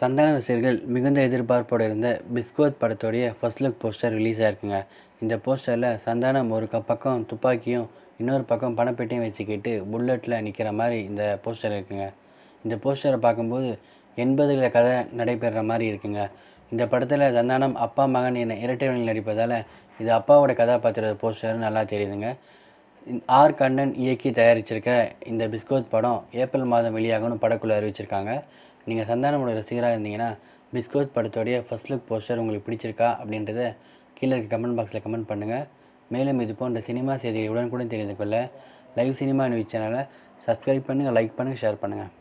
சந்தான ரசிகர்கள் மிகுந்த எதிர்பார்ப்போடு இருந்த பிஸ்கோத் படத்துடைய ஃபஸ்ட் லுக் போஸ்டர் ரிலீஸ் ஆயிருக்குங்க இந்த போஸ்டரில் சந்தானம் ஒரு பக்கம் துப்பாக்கியும் இன்னொரு பக்கம் பணப்பெட்டியும் வச்சுக்கிட்டு புல்லட்டில் நிற்கிற மாதிரி இந்த போஸ்டர் இருக்குங்க இந்த போஸ்டரை பார்க்கும்போது எண்பதுகளில் கதை நடைபெறுற மாதிரி இருக்குங்க இந்த படத்தில் சந்தானம் அப்பா மகன் என இரட்டைவனில் நடிப்பதால் இது அப்பாவோட கதாபாத்திரம் போஸ்டர் நல்லா தெரியுதுங்க ஆர் கண்ணன் இயக்கி தயாரிச்சிருக்க இந்த பிஸ்கோத் படம் ஏப்ரல் மாதம் வெளியாகணும் படக்குள்ளே அறிவிச்சிருக்காங்க நீங்கள் சந்தானமோட ரசிகராக இருந்தீங்கன்னா பிஸ்கோச் படத்தோடைய ஃபஸ்ட் லுக் போஸ்டர் உங்களுக்கு பிடிச்சிருக்கா அப்படின்றத கீழே இருக்க கமெண்ட் பாக்ஸில் கமெண்ட் பண்ணுங்கள் மேலும் இது போன்ற சினிமா செய்திகளை உடனுக்குடன் தெரிந்து கொள்ள லைவ் சினிமா நியூஸ் சேனலை சப்ஸ்கிரைப் பண்ணுங்கள் லைக் பண்ணுங்கள் ஷேர் பண்ணுங்கள்